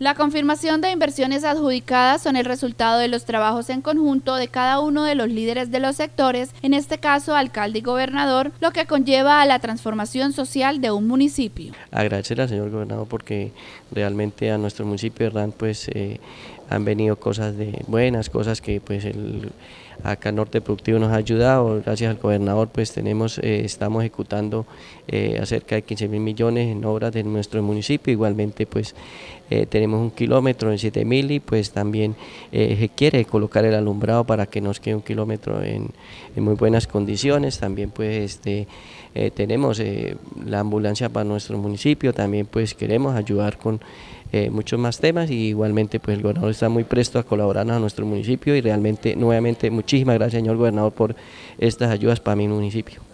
La confirmación de inversiones adjudicadas son el resultado de los trabajos en conjunto de cada uno de los líderes de los sectores, en este caso alcalde y gobernador, lo que conlleva a la transformación social de un municipio. Agradecer al señor gobernador porque realmente a nuestro municipio de pues eh, han venido cosas de buenas, cosas que pues el acá Norte Productivo nos ha ayudado, gracias al gobernador pues tenemos, eh, estamos ejecutando eh, acerca de 15 mil millones en obras de nuestro municipio, igualmente pues eh, tenemos tenemos un kilómetro en 7000 y pues también eh, se quiere colocar el alumbrado para que nos quede un kilómetro en, muy buenas condiciones. También pues este, eh, tenemos eh, la ambulancia para nuestro municipio, también pues queremos ayudar con muchos más temas y igualmente pues el gobernador está muy presto a colaborarnos a nuestro municipio y realmente nuevamente muchísimas gracias señor gobernador por estas ayudas para mi municipio.